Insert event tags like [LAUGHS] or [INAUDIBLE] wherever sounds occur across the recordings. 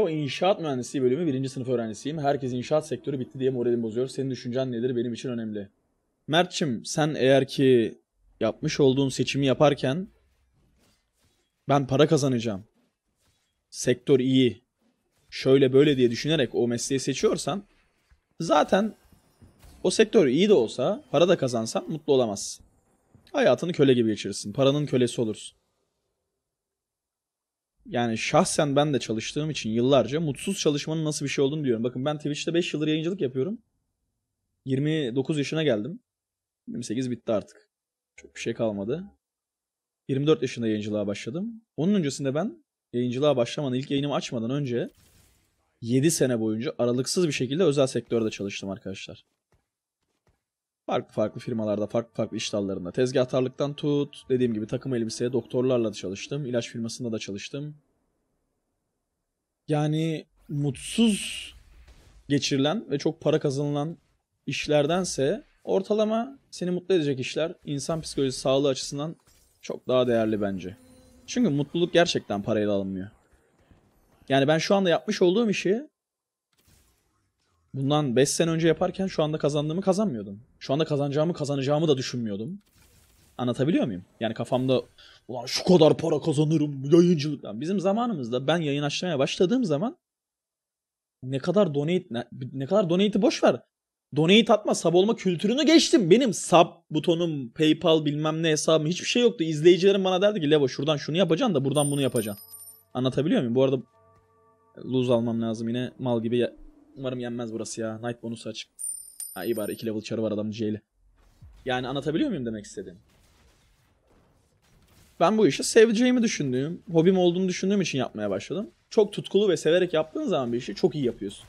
O inşaat Mühendisliği bölümü birinci sınıf öğrencisiyim. Herkes inşaat sektörü bitti diye moralim bozuyor. Senin düşüncen nedir benim için önemli. Mert'çim sen eğer ki yapmış olduğun seçimi yaparken ben para kazanacağım. Sektör iyi. Şöyle böyle diye düşünerek o mesleği seçiyorsan zaten o sektör iyi de olsa para da kazansan mutlu olamazsın. Hayatını köle gibi geçirirsin. Paranın kölesi olursun yani şahsen ben de çalıştığım için yıllarca mutsuz çalışmanın nasıl bir şey olduğunu biliyorum. Bakın ben Twitch'te 5 yıldır yayıncılık yapıyorum. 29 yaşına geldim. 28 bitti artık. Çok bir şey kalmadı. 24 yaşında yayıncılığa başladım. Onun öncesinde ben yayıncılığa başlamadan, ilk yayınımı açmadan önce 7 sene boyunca aralıksız bir şekilde özel sektörde çalıştım arkadaşlar. Farklı farklı firmalarda, farklı farklı iş dallarında. Tezgahtarlıktan tut, dediğim gibi takım elbiseye doktorlarla da çalıştım. ilaç firmasında da çalıştım. Yani mutsuz geçirilen ve çok para kazanılan işlerdense ortalama seni mutlu edecek işler insan psikolojisi sağlığı açısından çok daha değerli bence. Çünkü mutluluk gerçekten parayla alınmıyor. Yani ben şu anda yapmış olduğum işi bundan 5 sene önce yaparken şu anda kazandığımı kazanmıyordum. Şu anda kazanacağımı kazanacağımı da düşünmüyordum. Anlatabiliyor muyum? Yani kafamda ulan şu kadar para kazanırım yayıncılıktan. Bizim zamanımızda ben yayın açmaya başladığım zaman ne kadar donate ne, ne kadar donate'i boş ver. Donate atma sub olma kültürünü geçtim. Benim sub butonum, PayPal bilmem ne hesabım hiçbir şey yoktu. İzleyicilerim bana derdi ki Levo şuradan şunu yapacaksın da buradan bunu yapacaksın. Anlatabiliyor muyum? Bu arada luz almam lazım yine mal gibi Umarım yenmez burası ya. Knight bonusu açık. Ha iyi bari 2 level çarı var adam C'li. Yani anlatabiliyor muyum demek istediğim? Ben bu işi seveceğimi düşündüğüm, hobim olduğunu düşündüğüm için yapmaya başladım. Çok tutkulu ve severek yaptığın zaman bir işi çok iyi yapıyorsun.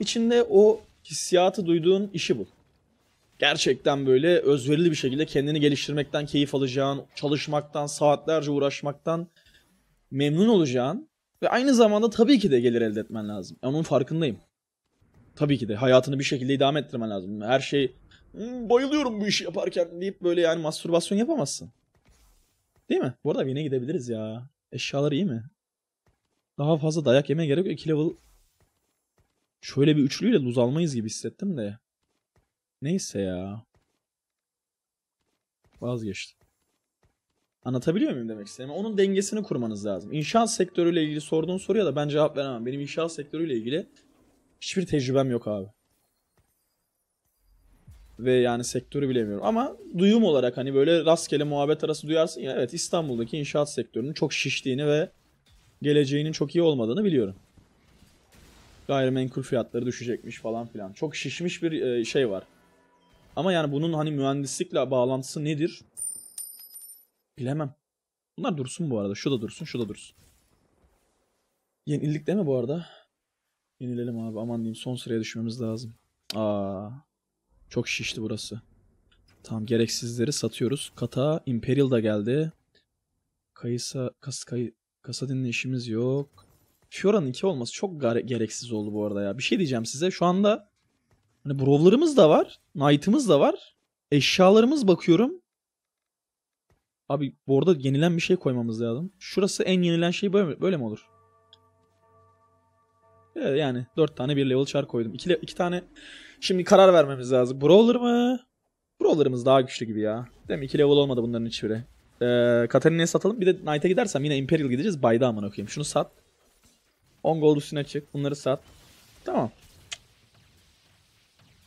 İçinde o hissiyatı duyduğun işi bul. Gerçekten böyle özverili bir şekilde kendini geliştirmekten keyif alacağın, çalışmaktan, saatlerce uğraşmaktan memnun olacağın ve aynı zamanda tabii ki de gelir elde etmen lazım. onun farkındayım. Tabii ki de hayatını bir şekilde idame ettirmen lazım. Her şey hmm, bayılıyorum bu işi yaparken deyip böyle yani mastürbasyon yapamazsın. Değil mi? Bu arada Vin'e gidebiliriz ya. Eşyalar iyi mi? Daha fazla dayak yemeye gerek yok. 2 level şöyle bir üçlüyle luz almayız gibi hissettim de. Neyse ya. Vazgeçtim. Anlatabiliyor muyum demek istediğimi? Onun dengesini kurmanız lazım. İnşaat sektörüyle ilgili sorduğun soruya da ben cevap veremem. Benim inşaat sektörüyle ilgili hiçbir tecrübem yok abi. Ve yani sektörü bilemiyorum. Ama duyum olarak hani böyle rastgele muhabbet arası duyarsın ya evet İstanbul'daki inşaat sektörünün çok şiştiğini ve geleceğinin çok iyi olmadığını biliyorum. Gayrimenkul fiyatları düşecekmiş falan filan. Çok şişmiş bir e, şey var. Ama yani bunun hani mühendislikle bağlantısı nedir? Bilemem. Bunlar dursun bu arada. Şu da dursun, şu da dursun. Yenildik değil mi bu arada? Yenilelim abi. Aman diyeyim son sıraya düşmemiz lazım. Aa. Çok şişti burası. Tamam gereksizleri satıyoruz. Kata Imperial da geldi. Kayısa kas kay Kasadin'le işimiz yok. Fiora'nın iki olması çok gereksiz oldu bu arada ya. Bir şey diyeceğim size. Şu anda hani Brov'larımız da var. Knight'ımız da var. Eşyalarımız bakıyorum. Abi bu arada yenilen bir şey koymamız lazım. Şurası en yenilen şey böyle, mi? böyle mi olur? Evet, yani 4 tane bir level char koydum. 2, 2 tane şimdi karar vermemiz lazım. Brawler mı? Brawler'ımız daha güçlü gibi ya. Değil mi? 2 level olmadı bunların hiçbiri. Ee, Katarina'ya satalım. Bir de Knight'a gidersem yine Imperial gideceğiz. Bayda aman okuyayım. Şunu sat. 10 gold üstüne çık. Bunları sat. Tamam.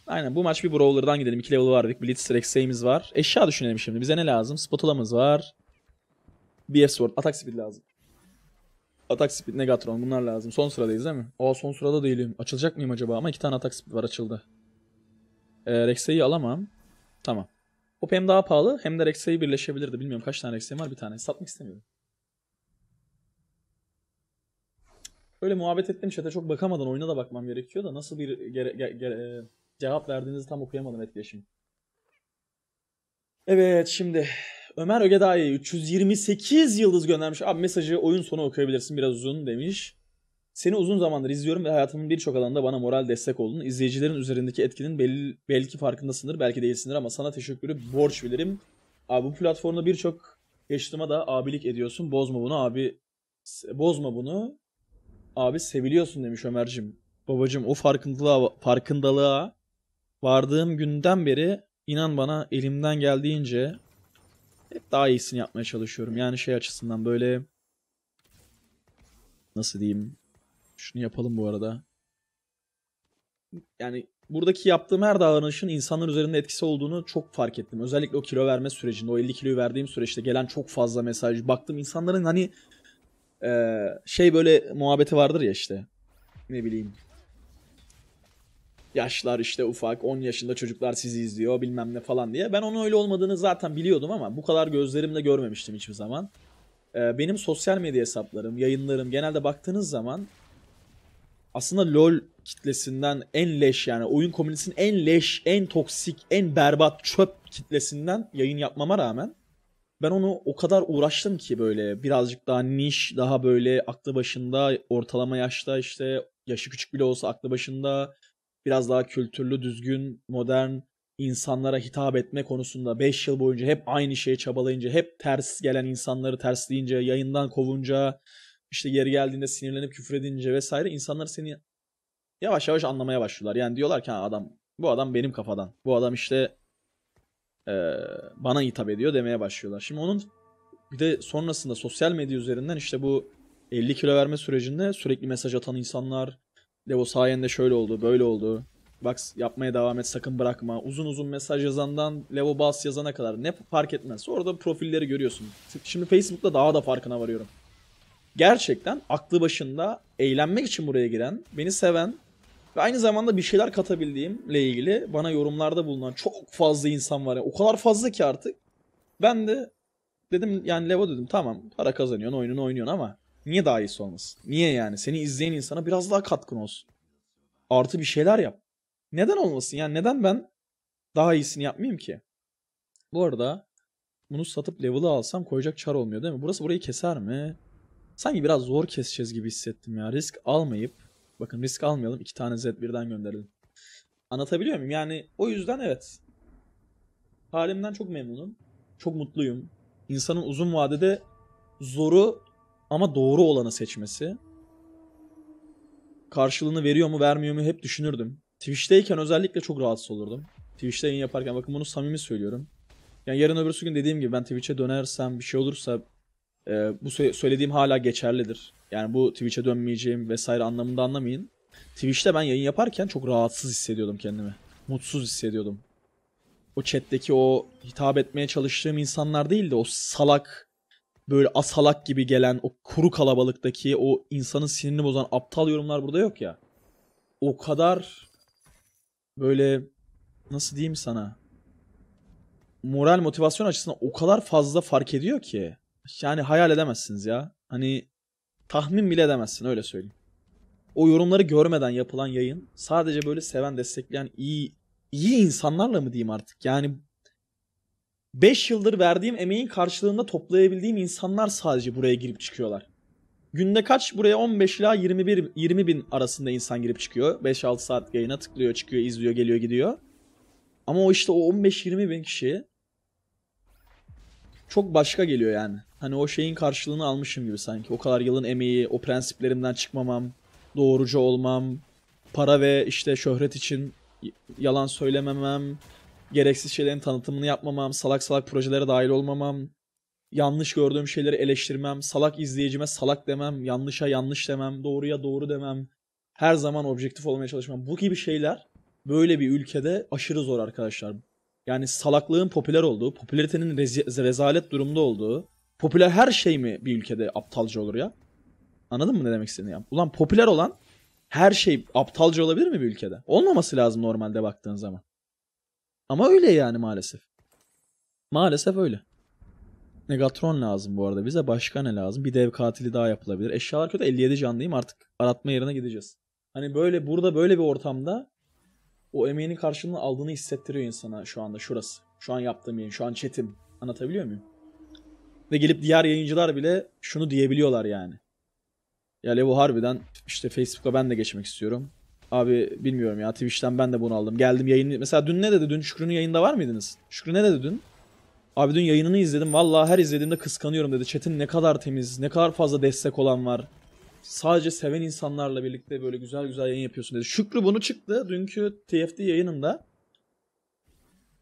Aynen bu maç bir Brawler'dan gidelim. 2 level vardık. blitz, eksiğimiz var. Eşya düşünelim şimdi. Bize ne lazım? Spotulamız var. BF Sword. Atak speed lazım. Atak speed, Negatron bunlar lazım. Son sıradayız değil mi? Aa son sırada değilim. Açılacak mıyım acaba? Ama iki tane atak speed var açıldı. Ee, Rexa'yı alamam. Tamam. Hop hem daha pahalı hem de Rexa'yı birleşebilirdi. Bilmiyorum kaç tane Rexa'yım var bir tane. Satmak istemiyorum. Böyle muhabbet ettim chat'e çok bakamadan oyuna da bakmam gerekiyor da nasıl bir gere, gere, gere Cevap verdiğinizi tam okuyamadım etkileşim. Evet şimdi Ömer Ögeday'ı 328 yıldız göndermiş. Abi mesajı oyun sonu okuyabilirsin biraz uzun demiş. Seni uzun zamandır izliyorum ve hayatımın birçok alanında bana moral destek oldun. İzleyicilerin üzerindeki etkinin belli, belki farkındasındır, belki değilsindir ama sana teşekkürü borç bilirim. Abi bu platformda birçok yaşıtıma da abilik ediyorsun. Bozma bunu abi. Bozma bunu. Abi seviliyorsun demiş Ömer'cim. Babacım o farkındalığa, farkındalığa vardığım günden beri inan bana elimden geldiğince hep daha iyisini yapmaya çalışıyorum. Yani şey açısından böyle nasıl diyeyim? Şunu yapalım bu arada. Yani buradaki yaptığım her davranışın insanlar üzerinde etkisi olduğunu çok fark ettim. Özellikle o kilo verme sürecinde, o 50 kiloyu verdiğim süreçte gelen çok fazla mesaj. Baktım insanların hani şey böyle muhabbeti vardır ya işte. Ne bileyim yaşlar işte ufak 10 yaşında çocuklar sizi izliyor bilmem ne falan diye. Ben onun öyle olmadığını zaten biliyordum ama bu kadar gözlerimle görmemiştim hiçbir zaman. Ee, benim sosyal medya hesaplarım, yayınlarım genelde baktığınız zaman aslında LoL kitlesinden en leş yani oyun komünisinin en leş, en toksik, en berbat çöp kitlesinden yayın yapmama rağmen ben onu o kadar uğraştım ki böyle birazcık daha niş, daha böyle aklı başında, ortalama yaşta işte yaşı küçük bile olsa aklı başında biraz daha kültürlü, düzgün, modern insanlara hitap etme konusunda 5 yıl boyunca hep aynı şeye çabalayınca, hep ters gelen insanları tersleyince, yayından kovunca, işte geri geldiğinde sinirlenip küfür edince vesaire insanlar seni yavaş yavaş anlamaya başlıyorlar. Yani diyorlar ki ha adam bu adam benim kafadan. Bu adam işte e, bana hitap ediyor demeye başlıyorlar. Şimdi onun bir de sonrasında sosyal medya üzerinden işte bu 50 kilo verme sürecinde sürekli mesaj atan insanlar, Levo sayende şöyle oldu, böyle oldu. Bak yapmaya devam et, sakın bırakma. Uzun uzun mesaj yazandan Levo Bas yazana kadar ne fark etmez. Orada profilleri görüyorsun. Şimdi Facebook'ta daha da farkına varıyorum. Gerçekten aklı başında eğlenmek için buraya giren, beni seven ve aynı zamanda bir şeyler katabildiğimle ilgili bana yorumlarda bulunan çok fazla insan var. Yani o kadar fazla ki artık. Ben de dedim yani Levo dedim tamam para kazanıyorsun oyununu oynuyorsun ama Niye daha iyisi olmasın? Niye yani? Seni izleyen insana biraz daha katkın olsun. Artı bir şeyler yap. Neden olmasın? Yani neden ben daha iyisini yapmayayım ki? Bu arada bunu satıp level'ı alsam koyacak çar olmuyor değil mi? Burası burayı keser mi? Sanki biraz zor keseceğiz gibi hissettim ya. Risk almayıp bakın risk almayalım iki tane Z birden gönderelim. Anlatabiliyor muyum? Yani o yüzden evet. Halimden çok memnunum. Çok mutluyum. İnsanın uzun vadede zoru ama doğru olanı seçmesi. Karşılığını veriyor mu vermiyor mu hep düşünürdüm. Twitch'teyken özellikle çok rahatsız olurdum. Twitch'te yayın yaparken bakın bunu samimi söylüyorum. Yani yarın öbürsü gün dediğim gibi ben Twitch'e dönersem bir şey olursa e, bu söylediğim hala geçerlidir. Yani bu Twitch'e dönmeyeceğim vesaire anlamında anlamayın. Twitch'te ben yayın yaparken çok rahatsız hissediyordum kendimi. Mutsuz hissediyordum. O chat'teki o hitap etmeye çalıştığım insanlar değil de o salak böyle asalak gibi gelen o kuru kalabalıktaki o insanın sinirini bozan aptal yorumlar burada yok ya. O kadar böyle nasıl diyeyim sana? Moral motivasyon açısından o kadar fazla fark ediyor ki. Yani hayal edemezsiniz ya. Hani tahmin bile edemezsin öyle söyleyeyim. O yorumları görmeden yapılan yayın sadece böyle seven, destekleyen iyi iyi insanlarla mı diyeyim artık? Yani 5 yıldır verdiğim emeğin karşılığında toplayabildiğim insanlar sadece buraya girip çıkıyorlar. Günde kaç buraya 15 ila 21 20 bin arasında insan girip çıkıyor. 5-6 saat yayına tıklıyor, çıkıyor, izliyor, geliyor, gidiyor. Ama o işte o 15-20 bin kişi çok başka geliyor yani. Hani o şeyin karşılığını almışım gibi sanki. O kadar yılın emeği, o prensiplerimden çıkmamam, doğrucu olmam, para ve işte şöhret için yalan söylememem, gereksiz şeylerin tanıtımını yapmamam, salak salak projelere dahil olmamam, yanlış gördüğüm şeyleri eleştirmem, salak izleyicime salak demem, yanlışa yanlış demem, doğruya doğru demem, her zaman objektif olmaya çalışmam. Bu gibi şeyler böyle bir ülkede aşırı zor arkadaşlar. Yani salaklığın popüler olduğu, popülaritenin rez- rezalet durumda olduğu, popüler her şey mi bir ülkede aptalca olur ya? Anladın mı ne demek istediğimi? Ulan popüler olan her şey aptalca olabilir mi bir ülkede? Olmaması lazım normalde baktığın zaman. Ama öyle yani maalesef. Maalesef öyle. Negatron lazım bu arada bize. Başka ne lazım? Bir dev katili daha yapılabilir. Eşyalar kötü 57 canlıyım artık. Aratma yerine gideceğiz. Hani böyle burada böyle bir ortamda o emeğinin karşılığını aldığını hissettiriyor insana şu anda şurası. Şu an yaptığım yayın, şu an chatim. Anlatabiliyor muyum? Ve gelip diğer yayıncılar bile şunu diyebiliyorlar yani. Ya Levo harbiden işte Facebook'a ben de geçmek istiyorum. Abi bilmiyorum ya Twitch'ten ben de bunu aldım. Geldim yayın Mesela dün ne dedi? Dün Şükrü'nün yayında var mıydınız? Şükrü ne dedi dün? Abi dün yayınını izledim. Vallahi her izlediğimde kıskanıyorum dedi. Chat'in ne kadar temiz, ne kadar fazla destek olan var. Sadece seven insanlarla birlikte böyle güzel güzel yayın yapıyorsun dedi. Şükrü bunu çıktı dünkü TFT yayınında.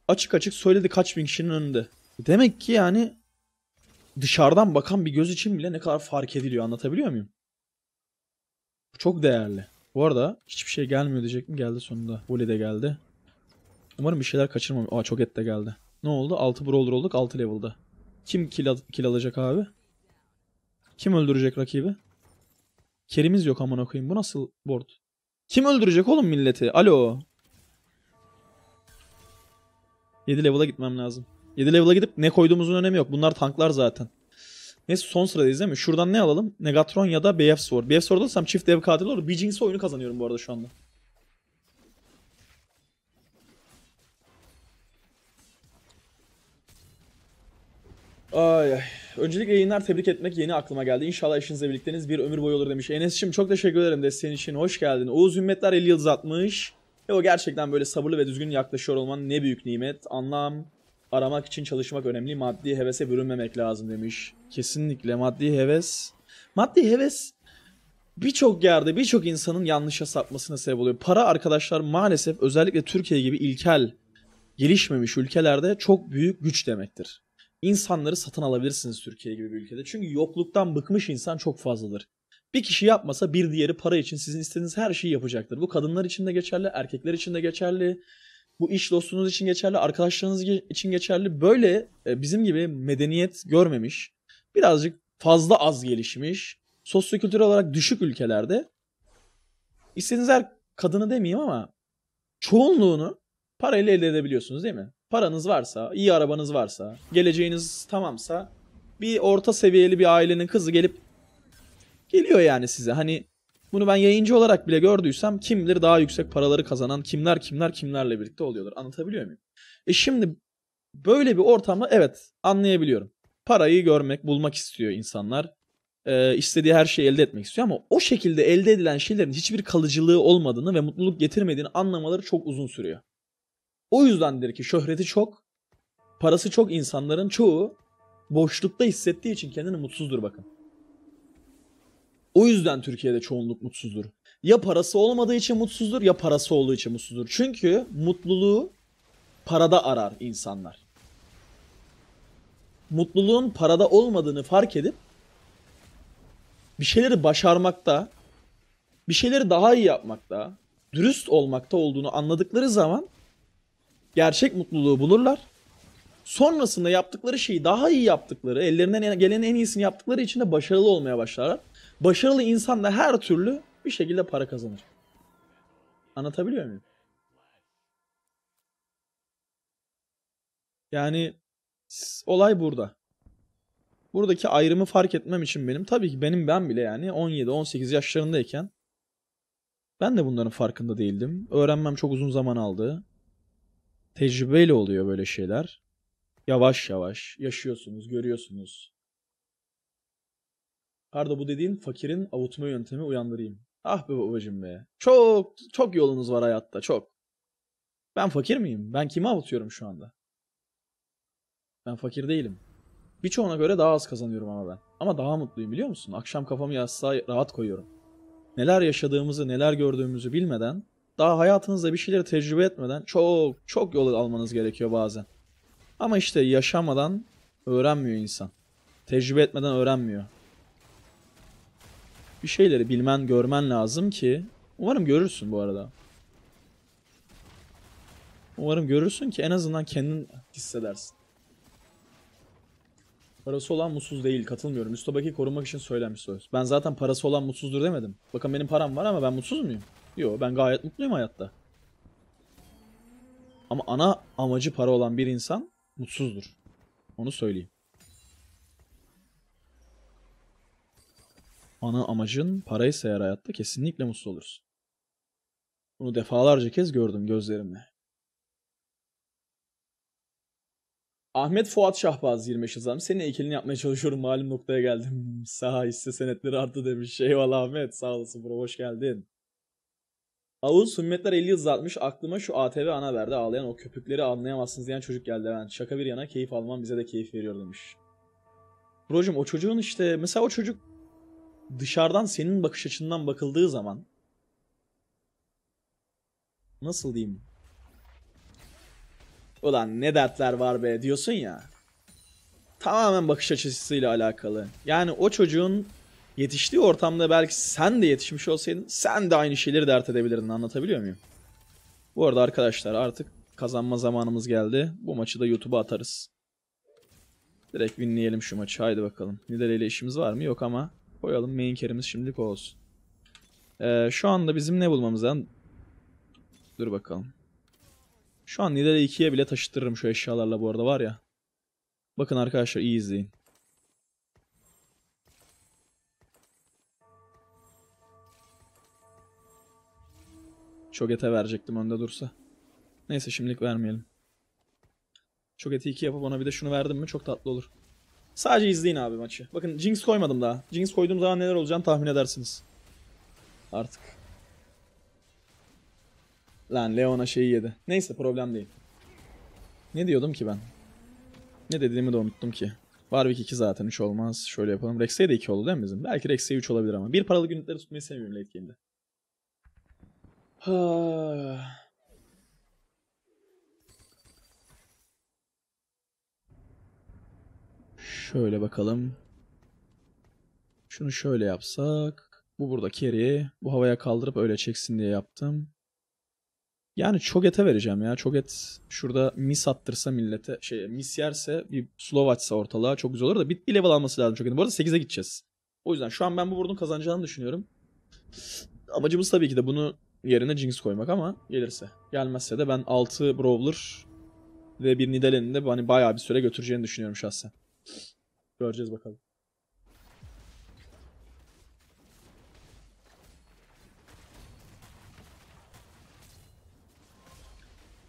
Açık açık söyledi kaç bin kişinin önünde. Demek ki yani dışarıdan bakan bir göz için bile ne kadar fark ediliyor anlatabiliyor muyum? Çok değerli. Bu arada hiçbir şey gelmiyor diyecek mi? Geldi sonunda. Voli de geldi. Umarım bir şeyler kaçırmam. Aa çok et de geldi. Ne oldu? 6 brawler olduk 6 level'da. Kim kill, al kill alacak abi? Kim öldürecek rakibi? Kerimiz yok aman okuyayım. Bu nasıl board? Kim öldürecek oğlum milleti? Alo. 7 level'a gitmem lazım. 7 level'a gidip ne koyduğumuzun önemi yok. Bunlar tanklar zaten. Neyse son sıradayız değil mi? Şuradan ne alalım? Negatron ya da BF Sword. BF Sword alırsam çift dev katil olur. Bijings'i oyunu kazanıyorum bu arada şu anda. Ay ay. Öncelikle yayınlar tebrik etmek yeni aklıma geldi. İnşallah işinizle birlikteniz bir ömür boyu olur demiş. Enes'cim çok teşekkür ederim desteğin için. Hoş geldin. Oğuz Ümmetler 50 yıldız atmış. Ve o gerçekten böyle sabırlı ve düzgün yaklaşıyor olman ne büyük nimet. Anlam aramak için çalışmak önemli. Maddi hevese bürünmemek lazım demiş. Kesinlikle maddi heves. Maddi heves birçok yerde birçok insanın yanlışa sapmasına sebep oluyor. Para arkadaşlar maalesef özellikle Türkiye gibi ilkel gelişmemiş ülkelerde çok büyük güç demektir. İnsanları satın alabilirsiniz Türkiye gibi bir ülkede. Çünkü yokluktan bıkmış insan çok fazladır. Bir kişi yapmasa bir diğeri para için sizin istediğiniz her şeyi yapacaktır. Bu kadınlar için de geçerli, erkekler için de geçerli. Bu iş dostunuz için geçerli, arkadaşlarınız için geçerli. Böyle e, bizim gibi medeniyet görmemiş, birazcık fazla az gelişmiş, sosyokültürel olarak düşük ülkelerde istediğiniz her kadını demeyeyim ama çoğunluğunu parayla elde edebiliyorsunuz değil mi? Paranız varsa, iyi arabanız varsa, geleceğiniz tamamsa bir orta seviyeli bir ailenin kızı gelip geliyor yani size. Hani bunu ben yayıncı olarak bile gördüysem kimdir daha yüksek paraları kazanan kimler kimler kimlerle birlikte oluyorlar. Anlatabiliyor muyum? E şimdi böyle bir ortamda evet anlayabiliyorum. Parayı görmek, bulmak istiyor insanlar. E, istediği her şeyi elde etmek istiyor ama o şekilde elde edilen şeylerin hiçbir kalıcılığı olmadığını ve mutluluk getirmediğini anlamaları çok uzun sürüyor. O yüzdendir ki şöhreti çok, parası çok insanların çoğu boşlukta hissettiği için kendini mutsuzdur bakın. O yüzden Türkiye'de çoğunluk mutsuzdur. Ya parası olmadığı için mutsuzdur ya parası olduğu için mutsuzdur. Çünkü mutluluğu parada arar insanlar. Mutluluğun parada olmadığını fark edip bir şeyleri başarmakta, bir şeyleri daha iyi yapmakta, dürüst olmakta olduğunu anladıkları zaman gerçek mutluluğu bulurlar. Sonrasında yaptıkları şeyi daha iyi yaptıkları, ellerinden gelen en iyisini yaptıkları için de başarılı olmaya başlarlar. Başarılı insan da her türlü bir şekilde para kazanır. Anlatabiliyor muyum? Yani olay burada. Buradaki ayrımı fark etmem için benim tabii ki benim ben bile yani 17-18 yaşlarındayken ben de bunların farkında değildim. Öğrenmem çok uzun zaman aldı. Tecrübeyle oluyor böyle şeyler. Yavaş yavaş yaşıyorsunuz, görüyorsunuz. Arda bu dediğin fakirin avutma yöntemi uyandırayım. Ah be babacım be. Çok çok yolunuz var hayatta çok. Ben fakir miyim? Ben kimi avutuyorum şu anda? Ben fakir değilim. Birçoğuna göre daha az kazanıyorum ama ben. Ama daha mutluyum biliyor musun? Akşam kafamı yastığa rahat koyuyorum. Neler yaşadığımızı, neler gördüğümüzü bilmeden, daha hayatınızda bir şeyleri tecrübe etmeden çok çok yol almanız gerekiyor bazen. Ama işte yaşamadan öğrenmiyor insan. Tecrübe etmeden öğrenmiyor bir şeyleri bilmen, görmen lazım ki umarım görürsün bu arada. Umarım görürsün ki en azından kendin hissedersin. Parası olan mutsuz değil katılmıyorum. Müstabak'i korumak için söylenmiş söz. Ben zaten parası olan mutsuzdur demedim. Bakın benim param var ama ben mutsuz muyum? Yo ben gayet mutluyum hayatta. Ama ana amacı para olan bir insan mutsuzdur. Onu söyleyeyim. ana amacın paraysa eğer hayatta kesinlikle mutlu olursun. Bunu defalarca kez gördüm gözlerimle. Ahmet Fuat Şahbaz 25 yazan. Senin heykelini yapmaya çalışıyorum malum noktaya geldim. [LAUGHS] Sağ hisse senetleri arttı demiş. Eyvallah Ahmet sağ olasın bro hoş geldin. Avuz Sümmetler 50 uzatmış aklıma şu ATV ana verdi ağlayan o köpükleri anlayamazsınız diyen çocuk geldi ben Şaka bir yana keyif alman bize de keyif veriyor demiş. Brocum o çocuğun işte mesela o çocuk dışarıdan senin bakış açından bakıldığı zaman nasıl diyeyim? Ulan ne dertler var be diyorsun ya. Tamamen bakış açısıyla alakalı. Yani o çocuğun yetiştiği ortamda belki sen de yetişmiş olsaydın sen de aynı şeyleri dert edebilirdin anlatabiliyor muyum? Bu arada arkadaşlar artık kazanma zamanımız geldi. Bu maçı da YouTube'a atarız. Direkt winleyelim şu maçı haydi bakalım. Nidale ile işimiz var mı? Yok ama Koyalım main carry'miz şimdilik olsun. Ee, şu anda bizim ne bulmamız lazım? Dur bakalım. Şu an Nidalee'yi ikiye bile taşıtırırım şu eşyalarla bu arada var ya. Bakın arkadaşlar iyi izleyin. Çok ete verecektim önde dursa. Neyse şimdilik vermeyelim. Çok eti iki yapıp ona bir de şunu verdim mi çok tatlı olur. Sadece izleyin abi maçı. Bakın Jinx koymadım daha. Jinx koyduğum zaman neler olacağını tahmin edersiniz. Artık. Lan Leona şeyi yedi. Neyse problem değil. Ne diyordum ki ben? Ne dediğimi de unuttum ki. Warwick 2 zaten 3 olmaz. Şöyle yapalım. Rex'e de 2 oldu değil mi bizim? Belki Rex'e 3 olabilir ama. Bir paralı ünitleri tutmayı sevmiyorum late game'de. Şöyle bakalım. Şunu şöyle yapsak. Bu burada carry. Bu havaya kaldırıp öyle çeksin diye yaptım. Yani çok ete vereceğim ya. çok et. şurada mis attırsa millete şey mis yerse bir slow açsa ortalığa çok güzel olur da bir, bir level alması lazım Çoget'in. Bu arada 8'e gideceğiz. O yüzden şu an ben bu vurdun kazanacağını düşünüyorum. Amacımız tabii ki de bunu yerine Jinx koymak ama gelirse. Gelmezse de ben 6 Brawler ve bir Nidalee'nin de hani bayağı bir süre götüreceğini düşünüyorum şahsen. Göreceğiz bakalım.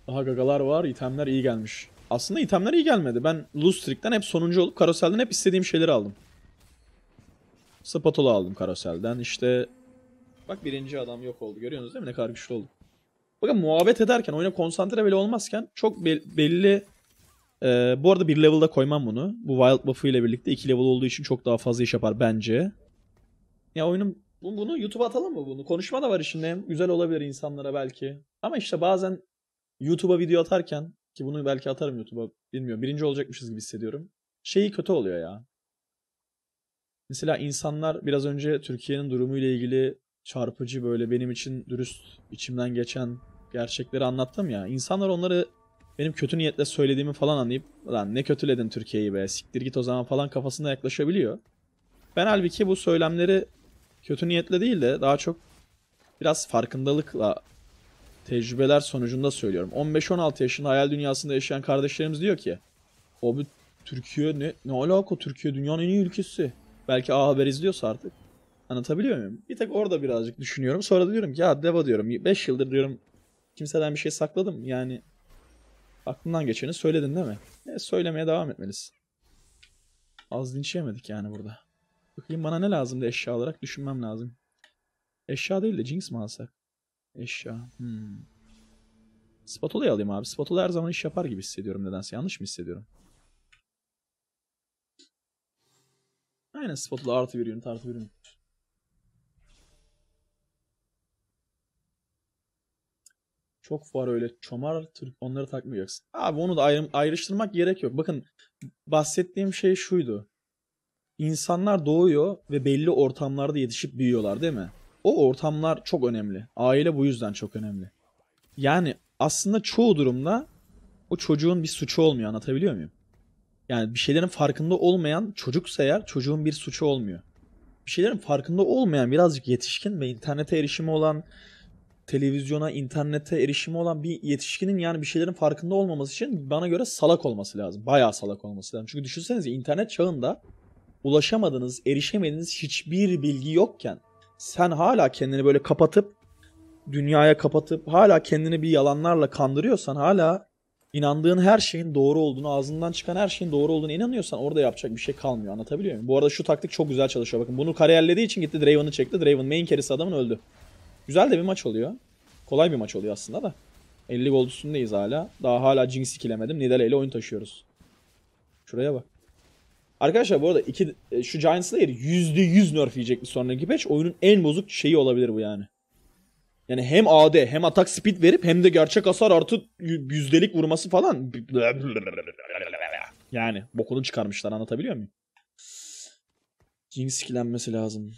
Daha gagalar var. itemler iyi gelmiş. Aslında itemler iyi gelmedi. Ben Lustrik'ten hep sonuncu olup karoselden hep istediğim şeyleri aldım. Spatula aldım karoselden. İşte bak birinci adam yok oldu. Görüyorsunuz değil mi ne kadar güçlü oldu. Bakın muhabbet ederken oyuna konsantre bile olmazken çok be belli ee, bu arada bir level'da koymam bunu. Bu wild buff'ı ile birlikte iki level olduğu için çok daha fazla iş yapar bence. Ya oyunun bunu YouTube'a atalım mı bunu? Konuşma da var içinde. güzel olabilir insanlara belki. Ama işte bazen YouTube'a video atarken ki bunu belki atarım YouTube'a bilmiyorum. Birinci olacakmışız gibi hissediyorum. Şeyi kötü oluyor ya. Mesela insanlar biraz önce Türkiye'nin durumuyla ilgili çarpıcı böyle benim için dürüst içimden geçen gerçekleri anlattım ya. İnsanlar onları benim kötü niyetle söylediğimi falan anlayıp lan ne kötüledin Türkiye'yi be siktir git o zaman falan kafasında yaklaşabiliyor. Ben halbuki bu söylemleri kötü niyetle değil de daha çok biraz farkındalıkla tecrübeler sonucunda söylüyorum. 15-16 yaşında hayal dünyasında yaşayan kardeşlerimiz diyor ki o bir Türkiye ne, ne alaka Türkiye dünyanın en iyi ülkesi. Belki A Haber izliyorsa artık. Anlatabiliyor muyum? Bir tek orada birazcık düşünüyorum. Sonra da diyorum ki ya Deva diyorum 5 yıldır diyorum kimseden bir şey sakladım. Yani Aklından geçeni söyledin değil mi? E, söylemeye devam etmelisin. Az dinç yemedik yani burada. Bakayım bana ne lazım lazımdı eşya olarak düşünmem lazım. Eşya değil de Jinx mi alsak? Eşya. Hmm. Spatula'yı alayım abi. Spatula her zaman iş yapar gibi hissediyorum nedense. Yanlış mı hissediyorum? Aynen spatula artı bir ünit artı bir ünit. Çok var öyle çomar Türk onları takmayacaksın. Abi onu da ayrı, ayrıştırmak gerek yok. Bakın bahsettiğim şey şuydu. İnsanlar doğuyor ve belli ortamlarda yetişip büyüyorlar değil mi? O ortamlar çok önemli. Aile bu yüzden çok önemli. Yani aslında çoğu durumda o çocuğun bir suçu olmuyor anlatabiliyor muyum? Yani bir şeylerin farkında olmayan çocuksa eğer çocuğun bir suçu olmuyor. Bir şeylerin farkında olmayan birazcık yetişkin ve internete erişimi olan televizyona, internete erişimi olan bir yetişkinin yani bir şeylerin farkında olmaması için bana göre salak olması lazım. Bayağı salak olması lazım. Çünkü düşünsenize internet çağında ulaşamadığınız, erişemediğiniz hiçbir bilgi yokken sen hala kendini böyle kapatıp dünyaya kapatıp hala kendini bir yalanlarla kandırıyorsan hala inandığın her şeyin doğru olduğunu, ağzından çıkan her şeyin doğru olduğunu inanıyorsan orada yapacak bir şey kalmıyor. Anlatabiliyor muyum? Bu arada şu taktik çok güzel çalışıyor. Bakın bunu kariyerlediği için gitti Draven'ı çekti. Draven main kerisi adamın öldü. Güzel de bir maç oluyor. Kolay bir maç oluyor aslında da. 50 gol üstündeyiz hala. Daha hala Jinx ikilemedim. Nidale ile oyun taşıyoruz. Şuraya bak. Arkadaşlar bu arada iki, e, şu Giant Slayer %100 nerf yiyecek bir sonraki patch. Oyunun en bozuk şeyi olabilir bu yani. Yani hem AD hem atak speed verip hem de gerçek hasar artı yüzdelik vurması falan. Yani bokunu çıkarmışlar anlatabiliyor muyum? Jinx skillenmesi lazım.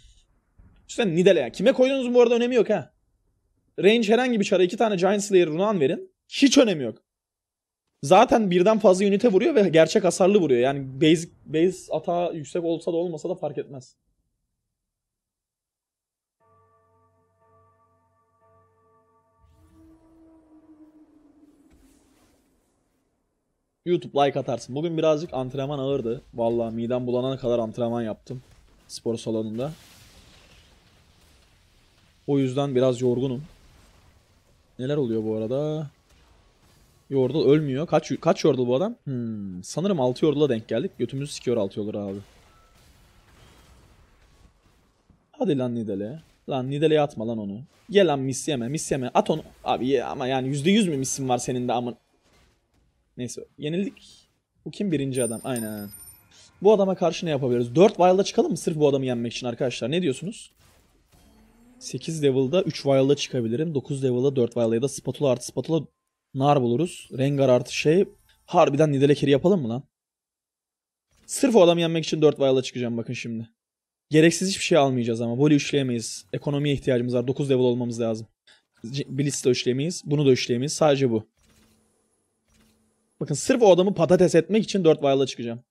İşte Nidale. Yani kime koyduğunuzun bu arada önemi yok ha. Range herhangi bir çara iki tane Giant Slayer Runan verin. Hiç önemi yok. Zaten birden fazla ünite vuruyor ve gerçek hasarlı vuruyor. Yani base, base ata yüksek olsa da olmasa da fark etmez. YouTube like atarsın. Bugün birazcık antrenman ağırdı. Vallahi midem bulanana kadar antrenman yaptım spor salonunda. O yüzden biraz yorgunum. Neler oluyor bu arada? Yordle ölmüyor. Kaç kaç yordle bu adam? Hmm, sanırım 6 yordle'a denk geldik. Götümüzü sikiyor 6 yordle abi. Hadi lan Nidale. Lan Nidale'ye atma lan onu. Gel lan mis yeme mis yeme. At onu. Abi ye ama yani %100 mü misin var senin de amın. Neyse yenildik. Bu kim birinci adam? Aynen. Bu adama karşı ne yapabiliriz? 4 wild'a çıkalım mı sırf bu adamı yenmek için arkadaşlar? Ne diyorsunuz? 8 level'da 3 vial'da çıkabilirim. 9 level'da 4 vial'da ya da spatula artı spatula nar buluruz. Rengar artı şey. Harbiden nidelekeri yapalım mı lan? Sırf o adamı yenmek için 4 vial'da çıkacağım bakın şimdi. Gereksiz hiçbir şey almayacağız ama. Voli üçleyemeyiz. Ekonomiye ihtiyacımız var. 9 level olmamız lazım. Blitz de üçleyemeyiz. Bunu da üçleyemeyiz. Sadece bu. Bakın sırf o adamı patates etmek için 4 vial'da çıkacağım.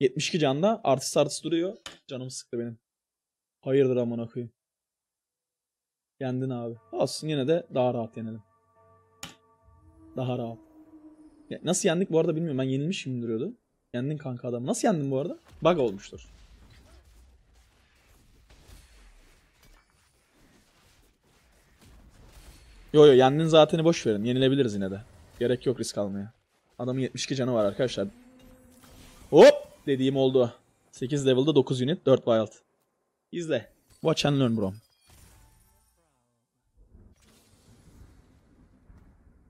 72 canda artı artısı duruyor. Canım sıktı benim. Hayırdır aman koyayım. Yendin abi. Olsun yine de daha rahat yenelim. Daha rahat. Ya nasıl yendik bu arada bilmiyorum. Ben yenilmişim duruyordu. Yendin kanka adam. Nasıl yendin bu arada? Bug olmuştur. Yo yo yendin zaten boş verin. Yenilebiliriz yine de. Gerek yok risk almaya. Adamın 72 canı var arkadaşlar. Hop dediğim oldu. 8 level'da 9 unit 4 wild. İzle. Watch and learn bro.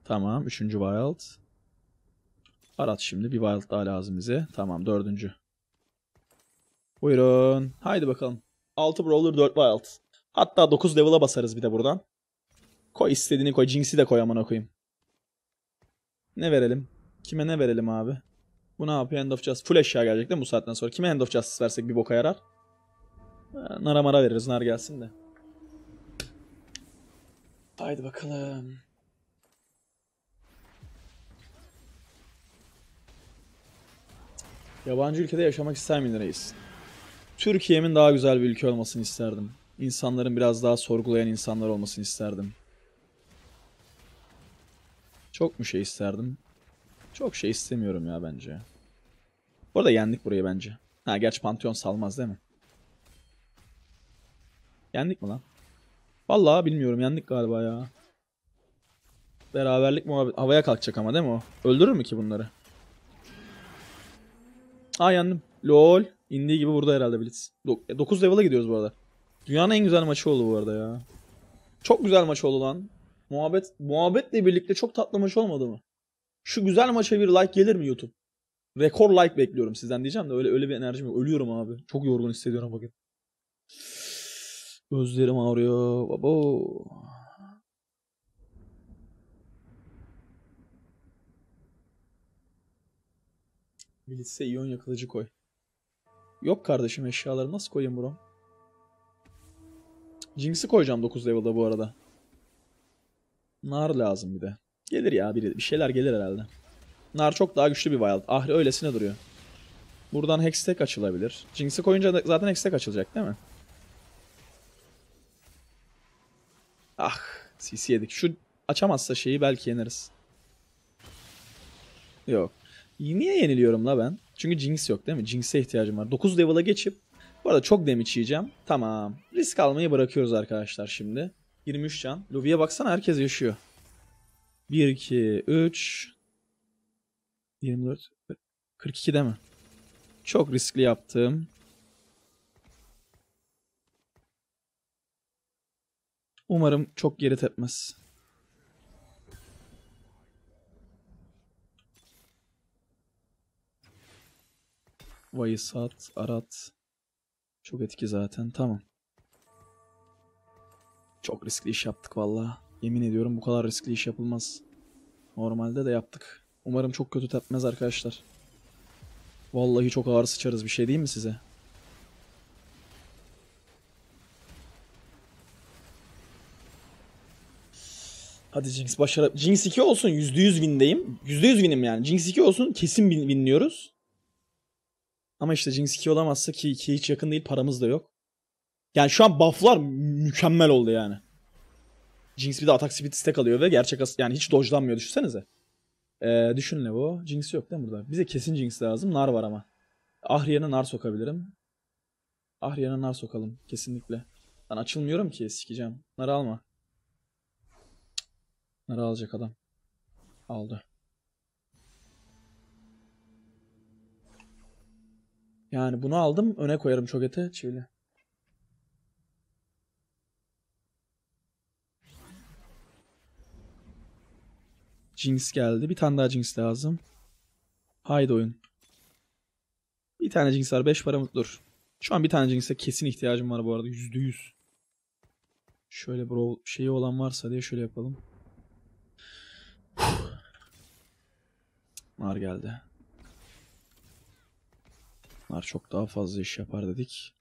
Tamam. Üçüncü wild. Arat şimdi. Bir wild daha lazım bize. Tamam. Dördüncü. Buyurun. Haydi bakalım. Altı brawler dört wild. Hatta dokuz level'a basarız bir de buradan. Koy istediğini koy. Jinx'i de koy amına koyayım. Ne verelim? Kime ne verelim abi? Bu ne yapıyor? End of Justice. Full eşya gelecek de bu saatten sonra. Kime End of Justice versek bir boka yarar. Ee, Nara mara veririz. Nar gelsin de. Haydi bakalım. Yabancı ülkede yaşamak ister miydin reis? Türkiye'min daha güzel bir ülke olmasını isterdim. İnsanların biraz daha sorgulayan insanlar olmasını isterdim. Çok mu şey isterdim? Çok şey istemiyorum ya bence. Bu yendik burayı bence. Ha gerçi Pantheon salmaz değil mi? Yendik mi lan? Vallahi bilmiyorum yendik galiba ya. Beraberlik muhabbet havaya kalkacak ama değil mi o? Öldürür mü ki bunları? Aa yandım. Lol. İndiği gibi burada herhalde Blitz. 9 level'a gidiyoruz bu arada. Dünyanın en güzel maçı oldu bu arada ya. Çok güzel maç oldu lan. Muhabbet, muhabbetle birlikte çok tatlı maç olmadı mı? Şu güzel maça bir like gelir mi YouTube? Rekor like bekliyorum sizden diyeceğim de öyle öyle bir enerjim yok. Ölüyorum abi. Çok yorgun hissediyorum bakın. Gözlerim ağrıyor. Baba. Blitz'e iyon yakıcı koy. Yok kardeşim eşyaları nasıl koyayım buram? Jinx'i koyacağım 9 level'da bu arada. Nar lazım bir de. Gelir ya biri. Bir şeyler gelir herhalde. Nar çok daha güçlü bir wild. Ahri öylesine duruyor. Buradan Hextech açılabilir. Jinx'i koyunca zaten Hextech açılacak değil mi? Ah. CC yedik. Şu açamazsa şeyi belki yeneriz. Yok. Niye yeniliyorum la ben? Çünkü Jinx yok değil mi? Jinx'e ihtiyacım var. 9 level'a geçip bu arada çok damage yiyeceğim. Tamam. Risk almayı bırakıyoruz arkadaşlar şimdi. 23 can. Lobiye baksana herkes yaşıyor. 1, 2, 3, 24, 42 de mi? Çok riskli yaptım. Umarım çok geri tepmez. Vayisat, Arat. Çok etki zaten. Tamam. Çok riskli iş yaptık valla. Yemin ediyorum bu kadar riskli iş yapılmaz. Normalde de yaptık. Umarım çok kötü tepmez arkadaşlar. Vallahi çok ağır sıçarız bir şey değil mi size? Hadi Jinx başarı. Jinx 2 olsun %100 windeyim. %100 winim yani. Jinx 2 olsun kesin win winliyoruz. Ama işte Jinx 2 olamazsa ki 2'ye hiç yakın değil paramız da yok. Yani şu an bufflar mükemmel oldu yani. Jinx bir de atak speed stack alıyor ve gerçek as yani hiç dojlanmıyor düşünsenize. Ee, düşünle bu. Jinx yok değil mi burada? Bize kesin Jinx lazım. Nar var ama. Ahriye'ne nar sokabilirim. Ahriye'ne nar sokalım kesinlikle. Ben açılmıyorum ki sikeceğim. nar alma. nar alacak adam. Aldı. Yani bunu aldım öne koyarım çok ete çivili. Jinx geldi. Bir tane daha Jinx lazım. Haydi oyun. Bir tane Jinx var. 5 para mutludur. Şu an bir tane Jinx'e kesin ihtiyacım var bu arada. %100. Şöyle bro şeyi olan varsa diye şöyle yapalım. Nar geldi. Bunlar çok daha fazla iş yapar dedik.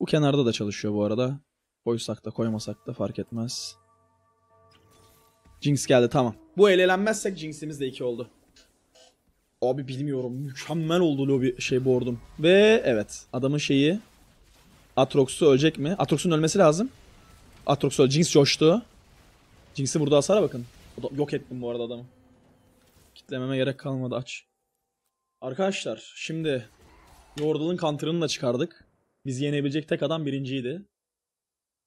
Bu kenarda da çalışıyor bu arada. Koysak da koymasak da fark etmez. Jinx geldi tamam. Bu elelenmezsek Jinx'imiz de 2 oldu. Abi bilmiyorum. Mükemmel oldu lobi şey board'um. Ve evet adamın şeyi Atrox'u ölecek mi? Atrox'un ölmesi lazım. Atrox öldü. Jinx coştu. Jinx'i burada hasara bakın. Yok ettim bu arada adamı. Kitlememe gerek kalmadı aç. Arkadaşlar şimdi Yordle'ın counter'ını da çıkardık. Biz yenebilecek tek adam birinciydi.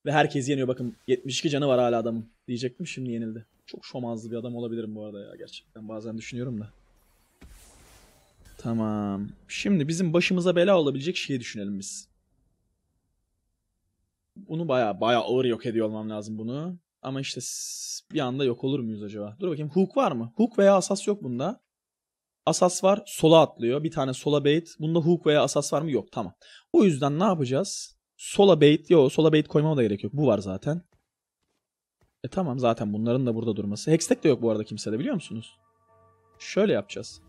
Ve herkes yeniyor bakın 72 canı var hala adamın diyecektim şimdi yenildi. Çok şomazlı bir adam olabilirim bu arada ya gerçekten bazen düşünüyorum da. Tamam. Şimdi bizim başımıza bela olabilecek şeyi düşünelim biz. Bunu baya baya ağır yok ediyor olmam lazım bunu. Ama işte bir anda yok olur muyuz acaba? Dur bakayım hook var mı? Hook veya asas yok bunda. Asas var sola atlıyor. Bir tane sola bait. Bunda hook veya asas var mı? Yok tamam. O yüzden ne yapacağız? Sola bait. Yok sola bait koymama da gerek yok. Bu var zaten. E tamam zaten bunların da burada durması. Hextech de yok bu arada kimsede biliyor musunuz? Şöyle yapacağız.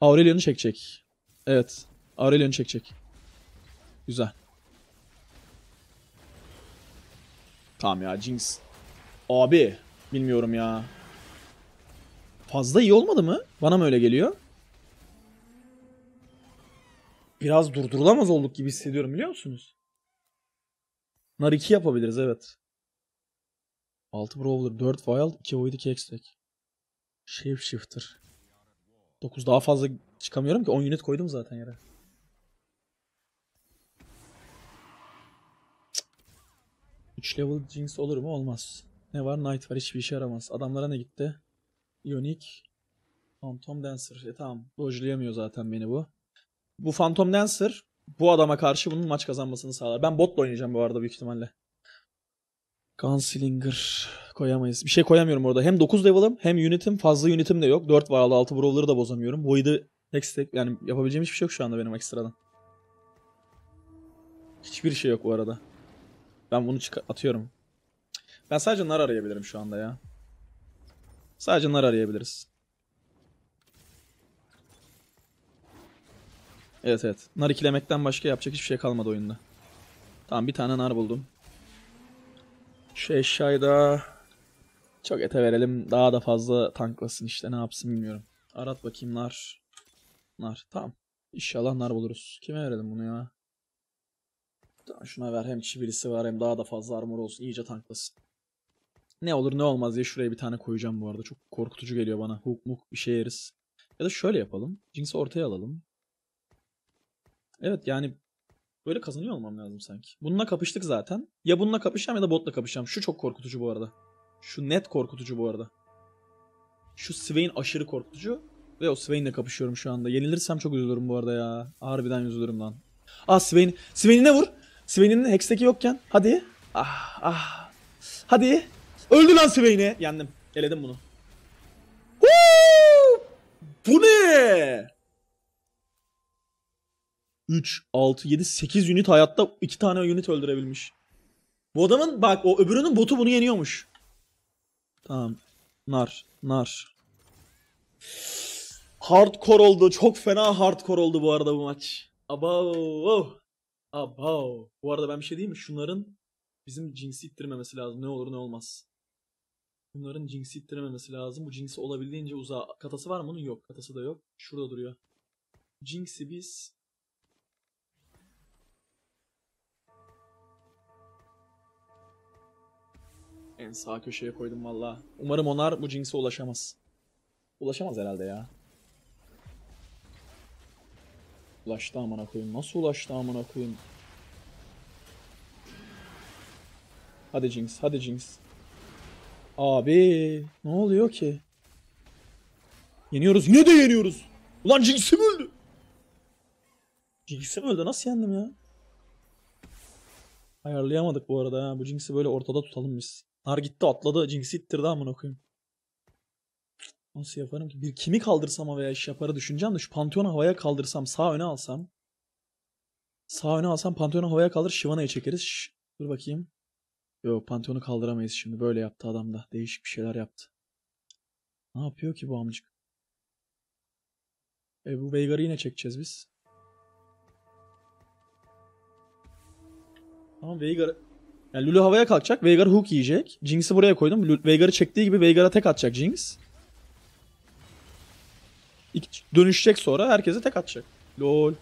Aurelion'u çekecek. Evet. Aurelion'u çekecek. Güzel. Tamam ya Jinx. Abi. Bilmiyorum ya fazla iyi olmadı mı? Bana mı öyle geliyor? Biraz durdurulamaz olduk gibi hissediyorum biliyor musunuz? Nar 2 yapabiliriz evet. 6 Brawler, 4 Wild, 2 Void, 2 Extract. Shape Shifter. 9 daha fazla çıkamıyorum ki 10 unit koydum zaten yere. Cık. 3 level Jinx olur mu? Olmaz. Ne var? Knight var. Hiçbir işe yaramaz. Adamlara ne gitti? Unique. Phantom Dancer. E tamam. Dojlayamıyor zaten beni bu. Bu Phantom Dancer bu adama karşı bunun maç kazanmasını sağlar. Ben botla oynayacağım bu arada büyük ihtimalle. Gunslinger koyamayız. Bir şey koyamıyorum orada. Hem 9 level'ım hem unitim. Fazla unitim de yok. 4 varlı 6 brawler'ı da bozamıyorum. Void'ı tek tek yani yapabileceğim hiçbir şey yok şu anda benim ekstradan. Hiçbir şey yok bu arada. Ben bunu atıyorum. Ben sadece nar arayabilirim şu anda ya. Sadece nar arayabiliriz. Evet evet. Nar ikilemekten başka yapacak hiçbir şey kalmadı oyunda. Tamam bir tane nar buldum. Şu eşyayı da çok ete verelim. Daha da fazla tanklasın işte ne yapsın bilmiyorum. Arat bakayım nar. Nar. Tamam. İnşallah nar buluruz. Kime verelim bunu ya? Tamam şuna ver. Hem kişi birisi var hem daha da fazla armor olsun. İyice tanklasın. Ne olur ne olmaz diye şuraya bir tane koyacağım bu arada. Çok korkutucu geliyor bana. Hook muk bir şey yeriz. Ya da şöyle yapalım. Jinx'i ortaya alalım. Evet yani böyle kazanıyor olmam lazım sanki. Bununla kapıştık zaten. Ya bununla kapışacağım ya da botla kapışacağım. Şu çok korkutucu bu arada. Şu net korkutucu bu arada. Şu Swain aşırı korkutucu. Ve o Swain'le kapışıyorum şu anda. Yenilirsem çok üzülürüm bu arada ya. Harbiden üzülürüm lan. Ah Swain. ne vur. Swain'in Hex'teki yokken. Hadi. Ah ah. Hadi. Öldü lan Siveyne. Yendim. Eledim bunu. Huu! Bu ne? 3, 6, 7, 8 unit hayatta 2 tane unit öldürebilmiş. Bu adamın bak o öbürünün botu bunu yeniyormuş. Tamam. Nar. Nar. Hardcore oldu. Çok fena hardcore oldu bu arada bu maç. Abo. Abo. Bu arada ben bir şey diyeyim mi? Şunların bizim cinsi ittirmemesi lazım. Ne olur ne olmaz. Bunların Jinx'i ittirememesi lazım. Bu Jinx'i olabildiğince uzağa. Katası var mı bunun? Yok. Katası da yok. Şurada duruyor. Jinx'i biz... En sağ köşeye koydum valla. Umarım onlar bu Jinx'e ulaşamaz. Ulaşamaz herhalde ya. Ulaştı amına koyayım. Nasıl ulaştı amına koyayım? Hadi Jinx, hadi Jinx. Abi ne oluyor ki? Yeniyoruz. Yine de yeniyoruz. Ulan Jinx'im öldü. Jinx'im öldü. Nasıl yendim ya? Ayarlayamadık bu arada. Ha. Bu Jinx'i böyle ortada tutalım biz. Nar gitti atladı. Jinx'i ittirdi amına koyayım. Nasıl yaparım ki? Bir kimi kaldırsam veya iş yaparı düşüneceğim de şu Pantheon'u havaya kaldırsam sağ öne alsam. Sağ öne alsam Pantheon'u havaya kaldır Shivana'yı çekeriz. Şş, dur bakayım. Yo Pantheon'u kaldıramayız şimdi. Böyle yaptı adam da. Değişik bir şeyler yaptı. Ne yapıyor ki bu amcık? E bu Veigar'ı yine çekeceğiz biz. Tamam Veigar. Yani Lulu havaya kalkacak. Veigar hook yiyecek. Jinx'i buraya koydum. Veigar'ı çektiği gibi Veigar'a tek atacak Jinx. dönüşecek sonra herkese tek atacak. Lol.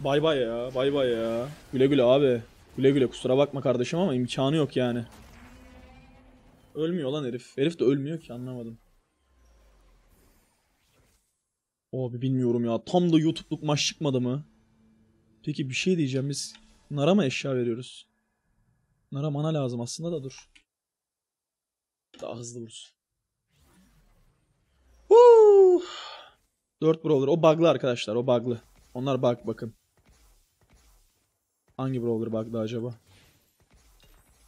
Bay bay ya. Bay bay ya. Güle güle abi. Güle güle kusura bakma kardeşim ama imkanı yok yani. Ölmüyor lan herif. Herif de ölmüyor ki anlamadım. Abi bilmiyorum ya. Tam da YouTube'luk maç çıkmadı mı? Peki bir şey diyeceğim. Biz Nara mı eşya veriyoruz? Nara mana lazım aslında da dur. Daha hızlı vursun. Dört buraları. O bug'lı arkadaşlar. O bug'lı. Onlar bug bakın. Hangi brawler bug'da acaba?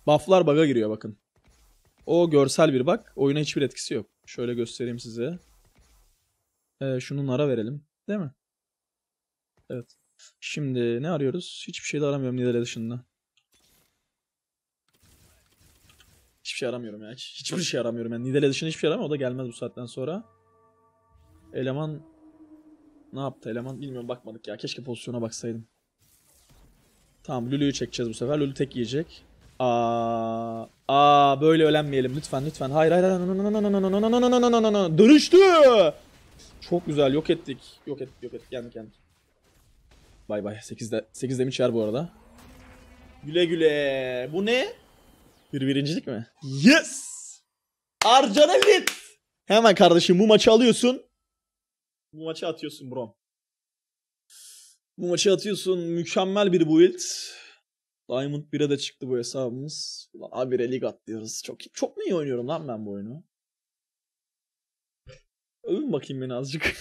Bufflar bug'a giriyor bakın. O görsel bir bak. Oyuna hiçbir etkisi yok. Şöyle göstereyim size. Ee, şunu nara verelim. Değil mi? Evet. Şimdi ne arıyoruz? Hiçbir şey de aramıyorum Nidalee dışında. Hiçbir şey aramıyorum ya. Hiçbir şey aramıyorum. Yani Nidalee dışında hiçbir şey aramıyorum. O da gelmez bu saatten sonra. Eleman ne yaptı eleman bilmiyorum bakmadık ya. Keşke pozisyona baksaydım. Tamam lülüyü çekeceğiz bu sefer. lülü tek yiyecek. Aa, aa böyle ölenmeyelim lütfen lütfen. Hayır hayır hayır. Dönüştü. Çok güzel yok ettik. Yok ettik yok ettik. Yendik yendik. Bay bay. 8'de 8 demiş yer bu arada. Güle güle. Bu ne? Bir birincilik mi? Yes! Arcan Elit! Hemen kardeşim bu maçı alıyorsun. Bu maçı atıyorsun bro. Bu maçı atıyorsun. Mükemmel bir build. Diamond 1'e de çıktı bu hesabımız. Ulan A1'e lig atlıyoruz. Çok, çok mu iyi oynuyorum lan ben bu oyunu? Övün bakayım beni azıcık.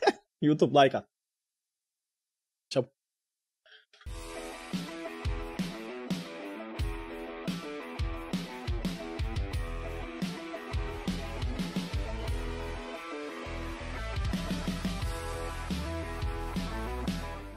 [LAUGHS] YouTube like at.